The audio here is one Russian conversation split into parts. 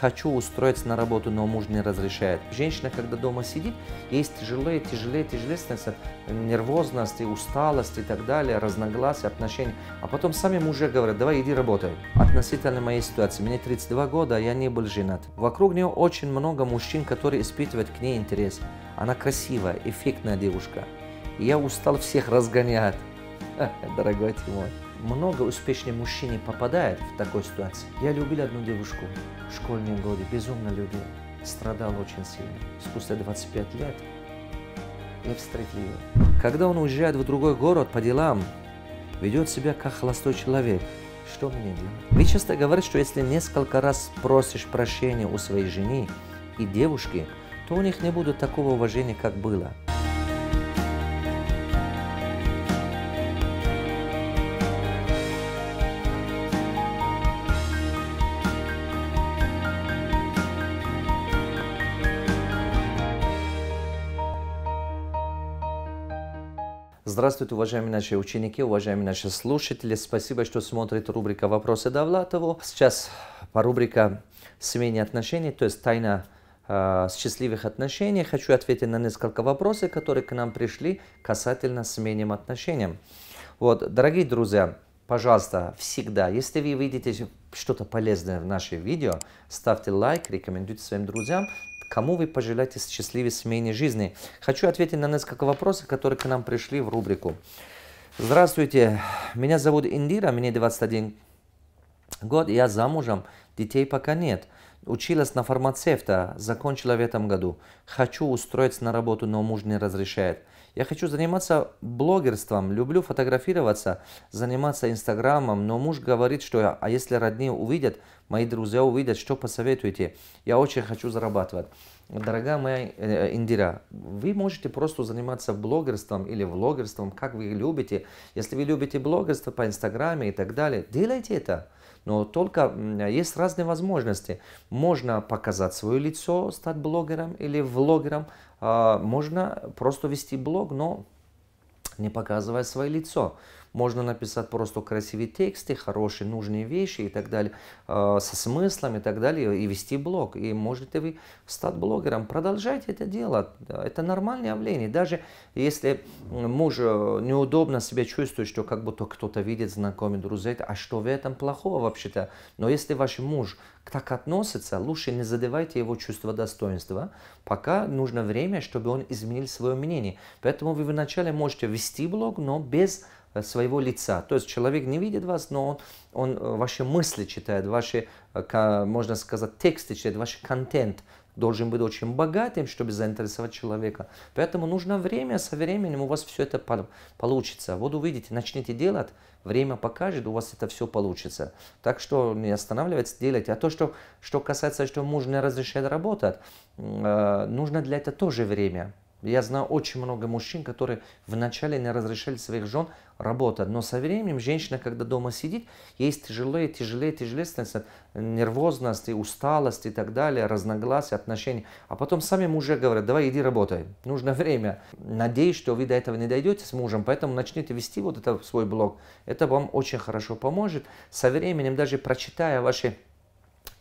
хочу устроиться на работу, но муж не разрешает. Женщина, когда дома сидит, есть тяжелее, тяжелее, тяжелее становится нервозность, и усталость и так далее, разногласия, отношения. А потом сами мужья говорят, давай иди работай. Относительно моей ситуации, мне 32 года, а я не был женат. Вокруг нее очень много мужчин, которые испытывают к ней интерес. Она красивая, эффектная девушка. И я устал всех разгонять. Дорогой Тимой много успешных мужчин попадает в такой ситуации. Я любил одну девушку в школьные годы, безумно любил. Страдал очень сильно. Спустя 25 лет я встретил ее. Когда он уезжает в другой город по делам, ведет себя как холостой человек. Что мне делать? Вы часто говорите, что если несколько раз просишь прощения у своей жены и девушки, то у них не будет такого уважения, как было. Здравствуйте, уважаемые наши ученики, уважаемые наши слушатели. Спасибо, что смотрите рубрика «Вопросы Давлатову». Сейчас по рубрика «Семейные отношения», то есть тайна э, счастливых отношений. Хочу ответить на несколько вопросов, которые к нам пришли касательно семейным отношениям. Вот, дорогие друзья, пожалуйста, всегда, если вы видите что-то полезное в нашем видео, ставьте лайк, рекомендуйте своим друзьям. Кому вы пожелаете счастливой семейной жизни? Хочу ответить на несколько вопросов, которые к нам пришли в рубрику. Здравствуйте, меня зовут Индира, мне 21 год, я замужем, детей пока нет. Училась на фармацевта, закончила в этом году. Хочу устроиться на работу, но муж не разрешает. Я хочу заниматься блогерством, люблю фотографироваться, заниматься инстаграмом, но муж говорит, что а если родные увидят, мои друзья увидят, что посоветуете? Я очень хочу зарабатывать. Дорогая моя э, э, Индира, вы можете просто заниматься блогерством или влогерством, как вы любите. Если вы любите блогерство по Инстаграме и так далее, делайте это. Но только есть разные возможности. Можно показать свое лицо, стать блогером или влогером. А, можно просто вести блог, но не показывая свое лицо. Можно написать просто красивые тексты, хорошие, нужные вещи и так далее, э, со смыслом и так далее, и вести блог. И можете вы стать блогером. Продолжайте это дело, Это нормальное явление. Даже если муж э, неудобно себя чувствует, что как будто кто-то видит, знакомит друзей, а что в этом плохого вообще-то? Но если ваш муж так относится, лучше не задевайте его чувство достоинства, пока нужно время, чтобы он изменил свое мнение. Поэтому вы вначале можете вести блог, но без Э, своего лица. То есть человек не видит вас, но он, он э, ваши мысли читает, ваши, э, можно сказать, тексты читает, ваш контент должен быть очень богатым, чтобы заинтересовать человека. Поэтому нужно время, со временем у вас все это получится. Вот увидите, начните делать, время покажет, у вас это все получится. Так что не останавливайтесь, делайте. А то, что, что касается, что муж не разрешает работать, нужно для этого тоже время. Я знаю очень много мужчин, которые вначале не разрешали своих жен работать, но со временем женщина, когда дома сидит, ей тяжелее, тяжелее, тяжелее становится нервозность, и усталость и так далее, разногласия, отношения. А потом сами мужья говорят, давай иди работай, нужно время. Надеюсь, что вы до этого не дойдете с мужем, поэтому начните вести вот этот свой блог. Это вам очень хорошо поможет. Со временем, даже прочитая ваши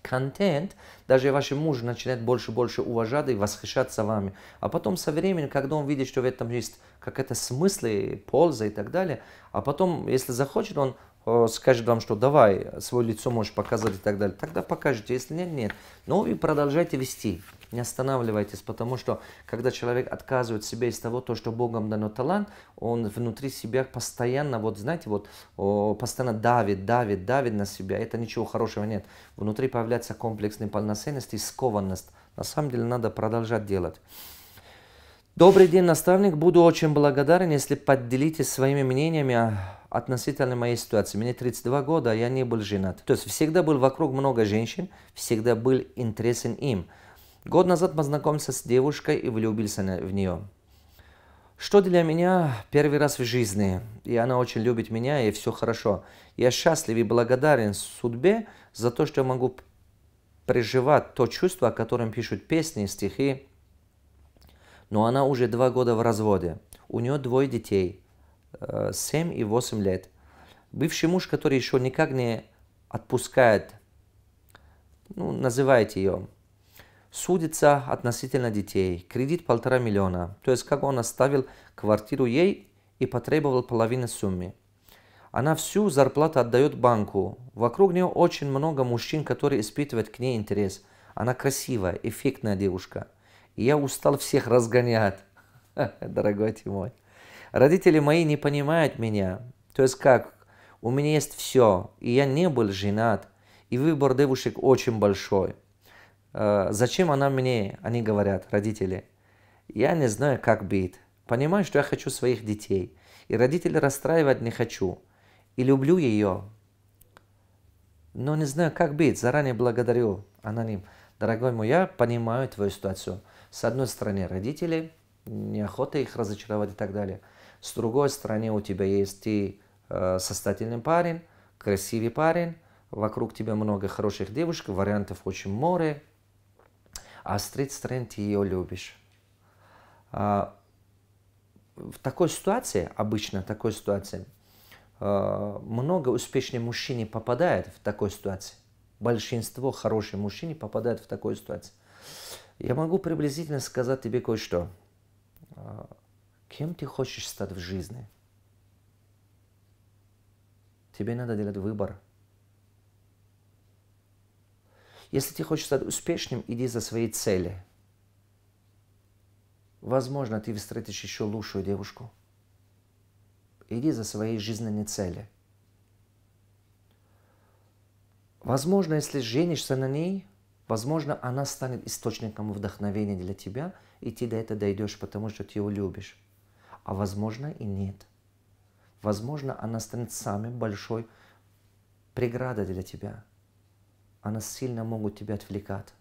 контент, даже ваш муж начинает больше и больше уважать и восхищаться вами. А потом со временем, когда он видит, что в этом есть какая-то смысл и польза и так далее, а потом, если захочет, он Э, скажет вам, что давай, свое лицо можешь показать и так далее, тогда покажете, если нет, нет. ну и продолжайте вести, не останавливайтесь, потому что, когда человек отказывает себе из того, то, что Богом дано талант, он внутри себя постоянно, вот знаете, вот постоянно давит, давит, давит на себя, это ничего хорошего нет. Внутри появляется комплекс неполноценности и скованность. На самом деле надо продолжать делать. Добрый день, наставник. Буду очень благодарен, если поделитесь своими мнениями относительно моей ситуации. Мне 32 года, а я не был женат. То есть всегда был вокруг много женщин, всегда был интересен им. Год назад познакомился с девушкой и влюбился в нее. Что для меня первый раз в жизни, и она очень любит меня, и все хорошо. Я счастлив и благодарен судьбе за то, что я могу переживать то чувство, о котором пишут песни, стихи. Но она уже два года в разводе. У нее двое детей – 7 э, и 8 лет. Бывший муж, который еще никак не отпускает, ну, называет ее, судится относительно детей. Кредит полтора миллиона. То есть, как он оставил квартиру ей и потребовал половины суммы. Она всю зарплату отдает банку. Вокруг нее очень много мужчин, которые испытывают к ней интерес. Она красивая, эффектная девушка. И я устал всех разгонять, дорогой тимой Родители мои не понимают меня. То есть как? У меня есть все, и я не был женат, и выбор девушек очень большой. Э, зачем она мне? Они говорят, родители. Я не знаю, как быть. Понимаю, что я хочу своих детей. И родителей расстраивать не хочу. И люблю ее. Но не знаю, как быть. Заранее благодарю, аноним. Дорогой мой, я понимаю твою ситуацию. С одной стороны, родители, неохота их разочаровать и так далее – с другой стороны, у тебя есть ты э, состоятельный парень, красивый парень, вокруг тебя много хороших девушек, вариантов очень море, а с третьей стороны ты ее любишь. А, в такой ситуации, обычно в такой ситуации, а, много успешных мужчин попадает в такой ситуации. Большинство хороших мужчин попадает в такую ситуацию. Я могу приблизительно сказать тебе кое-что. А, Кем ты хочешь стать в жизни? Тебе надо делать выбор. Если ты хочешь стать успешным, иди за свои цели. Возможно, ты встретишь еще лучшую девушку. Иди за свои жизненные цели. Возможно, если женишься на ней, Возможно, она станет источником вдохновения для тебя, и ты до этого дойдешь, потому что ты его любишь а возможно и нет. Возможно, она станет самой большой преградой для тебя. Она сильно могут тебя отвлекать.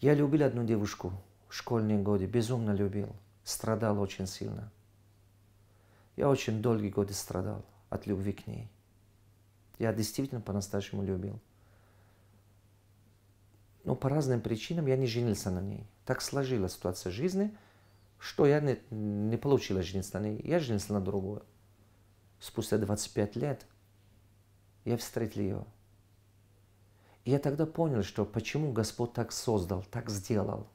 Я любил одну девушку в школьные годы, безумно любил, страдал очень сильно. Я очень долгие годы страдал от любви к ней. Я действительно по-настоящему любил. Но по разным причинам я не женился на ней. Так сложилась ситуация жизни – что, я не, не получила жениться на ней, я женился на другую. Спустя 25 лет я встретил ее. И я тогда понял, что почему Господь так создал, так сделал.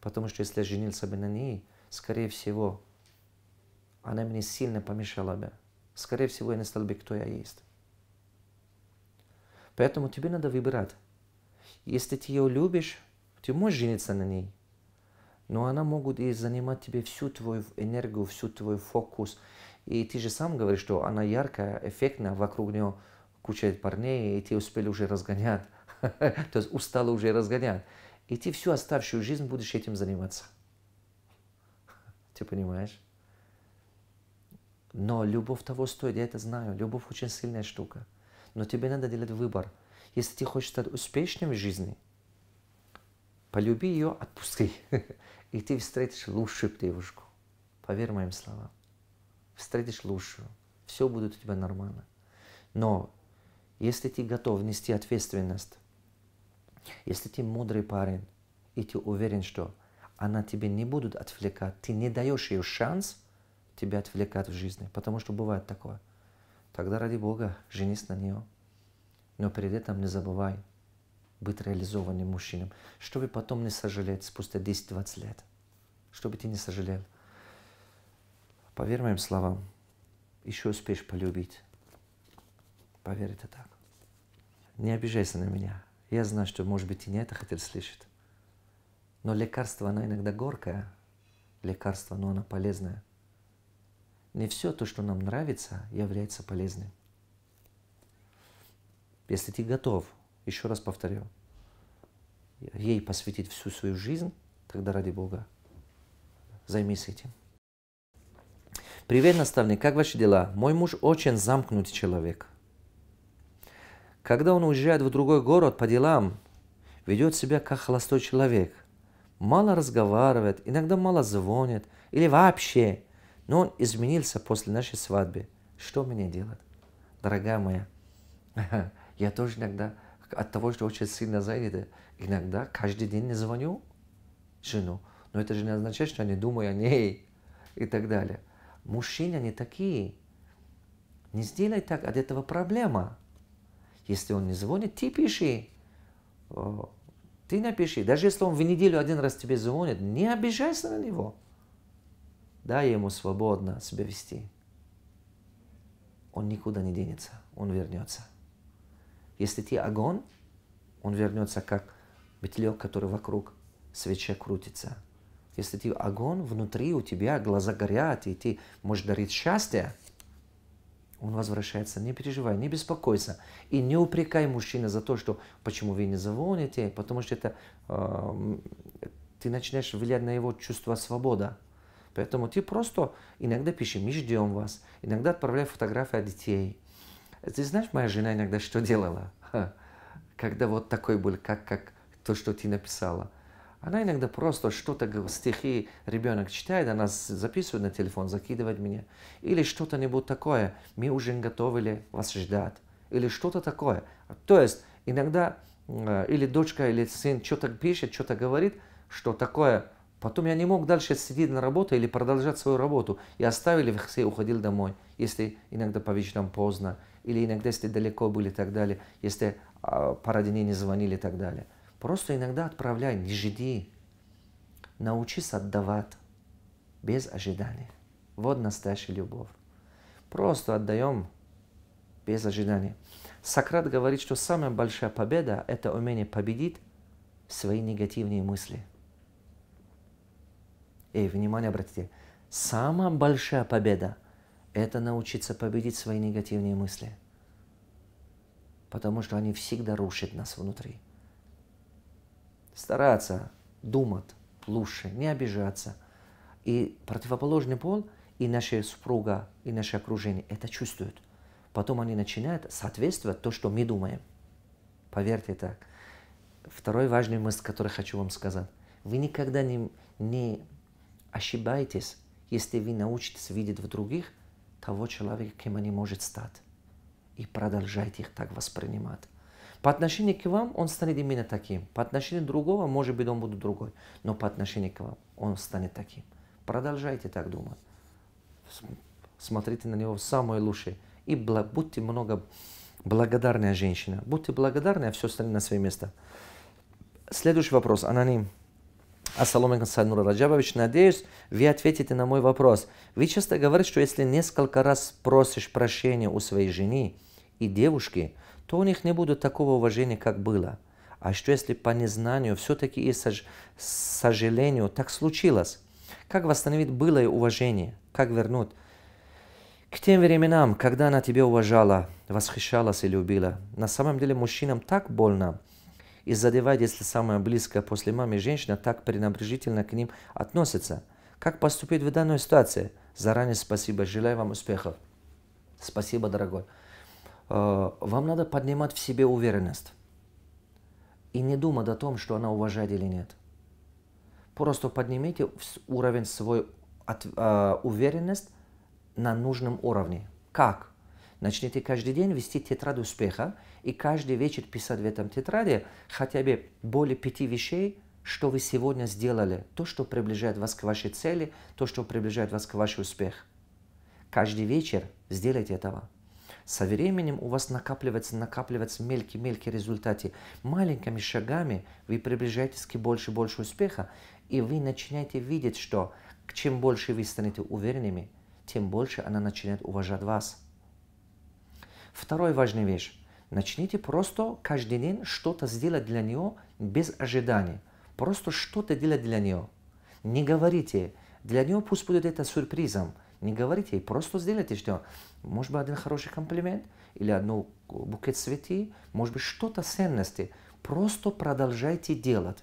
Потому что если я женился бы на ней, скорее всего, она мне сильно помешала бы. Скорее всего, я не стал бы, кто я есть. Поэтому тебе надо выбирать. Если ты ее любишь, ты можешь жениться на ней но она могут и занимать тебе всю твою энергию, всю твой фокус. И ты же сам говоришь, что она яркая, эффектная, вокруг нее куча парней, и ты успели уже разгонять, то есть устала уже разгонять. И ты всю оставшую жизнь будешь этим заниматься. Ты понимаешь? Но любовь того стоит, я это знаю. Любовь очень сильная штука. Но тебе надо делать выбор. Если ты хочешь стать успешным в жизни, полюби ее, отпусти. и ты встретишь лучшую девушку. Поверь моим словам. Встретишь лучшую. Все будет у тебя нормально. Но если ты готов нести ответственность, если ты мудрый парень, и ты уверен, что она тебе не будет отвлекать, ты не даешь ей шанс тебя отвлекать в жизни, потому что бывает такое. Тогда ради Бога женись на нее. Но перед этим не забывай, быть реализованным мужчиной, чтобы потом не сожалеть спустя 10-20 лет, чтобы ты не сожалел. Поверь моим словам, еще успеешь полюбить. Поверь, это так. Не обижайся на меня. Я знаю, что, может быть, и не это хотел слышать. Но лекарство, оно иногда горкое. Лекарство, но оно полезное. Не все то, что нам нравится, является полезным. Если ты готов – еще раз повторю, ей посвятить всю свою жизнь, тогда ради Бога займись этим. Привет, наставник, как ваши дела? Мой муж очень замкнутый человек. Когда он уезжает в другой город по делам, ведет себя как холостой человек. Мало разговаривает, иногда мало звонит или вообще. Но он изменился после нашей свадьбы. Что мне делать? Дорогая моя, я тоже иногда от того, что очень сильно заняты, иногда каждый день не звоню жену. Но это же не означает, что я не думаю о ней и так далее. Мужчины, они такие. Не сделай так, от этого проблема. Если он не звонит, ты пиши. Ты напиши. Даже если он в неделю один раз тебе звонит, не обижайся на него. Дай ему свободно себя вести. Он никуда не денется, он вернется. Если ты огонь, он вернется как ветлек, который вокруг свечи крутится. Если ты огонь, внутри у тебя глаза горят, и ты можешь дарить счастье, он возвращается, не переживай, не беспокойся. И не упрекай мужчина за то, что почему вы не звоните, потому что это э, ты начинаешь влиять на его чувство свободы. Поэтому ты просто иногда пиши мы ждем вас, иногда отправляй фотографии от детей, ты знаешь, моя жена иногда что делала? Когда вот такой был, как, как то, что ты написала. Она иногда просто что-то, стихи ребенок читает, она записывает на телефон, закидывает меня. Или что-то нибудь такое, мы ужин готовили, вас ждать. Или что-то такое. То есть иногда э, или дочка, или сын что-то пишет, что-то говорит, что такое. Потом я не мог дальше сидеть на работе или продолжать свою работу. И оставили все, уходил домой, если иногда по вечерам поздно или иногда, если далеко были и так далее, если а, пару дней не звонили и так далее. Просто иногда отправляй, не жди. Научись отдавать без ожидания. Вот настоящая любовь. Просто отдаем без ожидания. Сократ говорит, что самая большая победа – это умение победить свои негативные мысли. И внимание, обратите, самая большая победа – это научиться победить свои негативные мысли. Потому что они всегда рушат нас внутри. Стараться думать лучше, не обижаться. И противоположный пол, и наша супруга, и наше окружение это чувствуют. Потом они начинают соответствовать то, что мы думаем. Поверьте так. Второй важный мысль, который хочу вам сказать. Вы никогда не, не ошибаетесь, если вы научитесь видеть в других – того человека, кем они может стать. И продолжайте их так воспринимать. По отношению к вам он станет именно таким. По отношению другого, может быть, он будет другой. Но по отношению к вам он станет таким. Продолжайте так думать. Смотрите на него самое лучшее. И будьте много благодарная женщина. Будьте благодарны, а все остальное на свои места. Следующий вопрос, аноним. Ассаламу алейкум, Санур Раджабович. Надеюсь, вы ответите на мой вопрос. Вы часто говорите, что если несколько раз просишь прощения у своей жены и девушки, то у них не будет такого уважения, как было. А что если по незнанию, все-таки и сож... сожалению так случилось? Как восстановить былое уважение? Как вернуть? К тем временам, когда она тебя уважала, восхищалась и любила. На самом деле мужчинам так больно, и задевает, если самая близкая после мамы женщина так пренебрежительно к ним относится. Как поступить в данной ситуации? Заранее спасибо, желаю вам успехов. Спасибо, дорогой. Э, вам надо поднимать в себе уверенность и не думать о том, что она уважает или нет. Просто поднимите уровень свой э, уверенность на нужном уровне. Как? Начните каждый день вести тетрадь успеха и каждый вечер писать в этом тетради хотя бы более пяти вещей, что вы сегодня сделали, то, что приближает вас к вашей цели, то, что приближает вас к вашему успеху. Каждый вечер сделайте этого. Со временем у вас накапливается, накапливается мелкие-мелкие результаты. Маленькими шагами вы приближаетесь к больше и больше успеха, и вы начинаете видеть, что чем больше вы станете уверенными, тем больше она начинает уважать вас. Второй важный вещь. Начните просто каждый день что-то сделать для нее без ожиданий. Просто что-то делать для нее. Не говорите, для нее пусть будет это сюрпризом. Не говорите ей, просто сделайте что. Может быть, один хороший комплимент или одну букет цветы, может быть, что-то ценности. Просто продолжайте делать.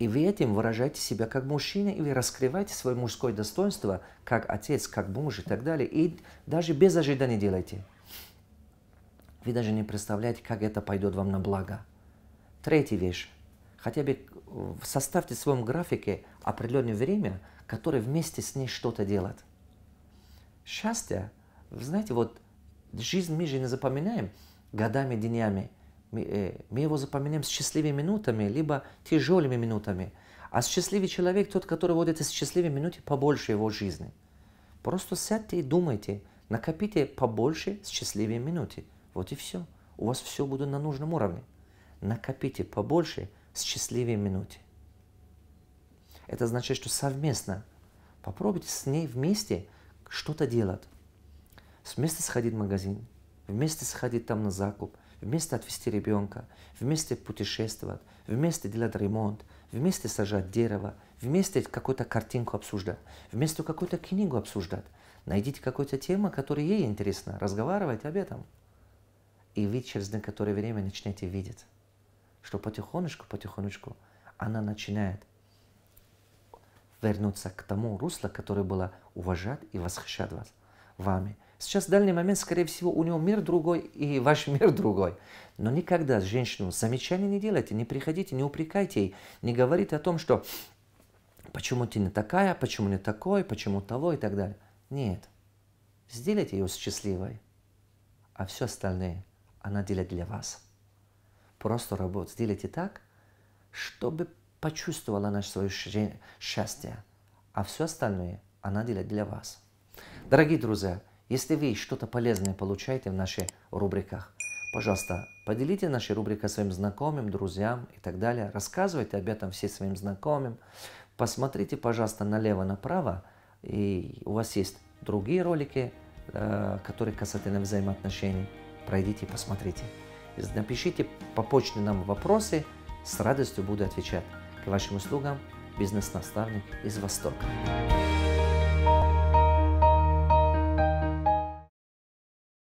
И вы этим выражаете себя как мужчина, и вы раскрываете свое мужское достоинство, как отец, как муж и так далее. И даже без ожиданий делайте. Вы даже не представляете, как это пойдет вам на благо. Третья вещь. Хотя бы э, составьте в своем графике определенное время, которое вместе с ней что-то делать. Счастье, вы знаете, вот жизнь мы же не запоминаем годами, днями. Э, мы его запоминаем с счастливыми минутами, либо тяжелыми минутами. А счастливый человек тот, который водит из счастливой минуты побольше его жизни. Просто сядьте и думайте, накопите побольше счастливой минуты. Вот и все. У вас все будет на нужном уровне. Накопите побольше счастливой минуты. Это значит, что совместно попробуйте с ней вместе что-то делать. Вместе сходить в магазин, вместе сходить там на закуп, вместе отвести ребенка, вместе путешествовать, вместе делать ремонт, вместе сажать дерево, вместо какую-то картинку обсуждать, вместо какую-то книгу обсуждать. Найдите какую-то тему, которая ей интересна, разговаривайте об этом. И вы через некоторое время начнете видеть, что потихонечку, потихонечку она начинает вернуться к тому руслу, которое было уважать и восхищать вас, вами – Сейчас в данный момент, скорее всего, у него мир другой и ваш мир другой. Но никогда с женщину замечания не делайте, не приходите, не упрекайте ей, не говорите о том, что почему ты не такая, почему не такой, почему того и так далее. Нет. Сделайте ее счастливой, а все остальное она делает для вас. Просто работу сделайте так, чтобы почувствовала наше свое счастье, а все остальное она делает для вас. Дорогие друзья, если вы что-то полезное получаете в наших рубриках, пожалуйста, поделите наши рубрики своим знакомым, друзьям и так далее. Рассказывайте об этом все своим знакомым. Посмотрите, пожалуйста, налево-направо, и у вас есть другие ролики, э, которые касательно взаимоотношений. Пройдите и посмотрите. Напишите по почте нам вопросы, с радостью буду отвечать. К вашим услугам бизнес-наставник из Востока.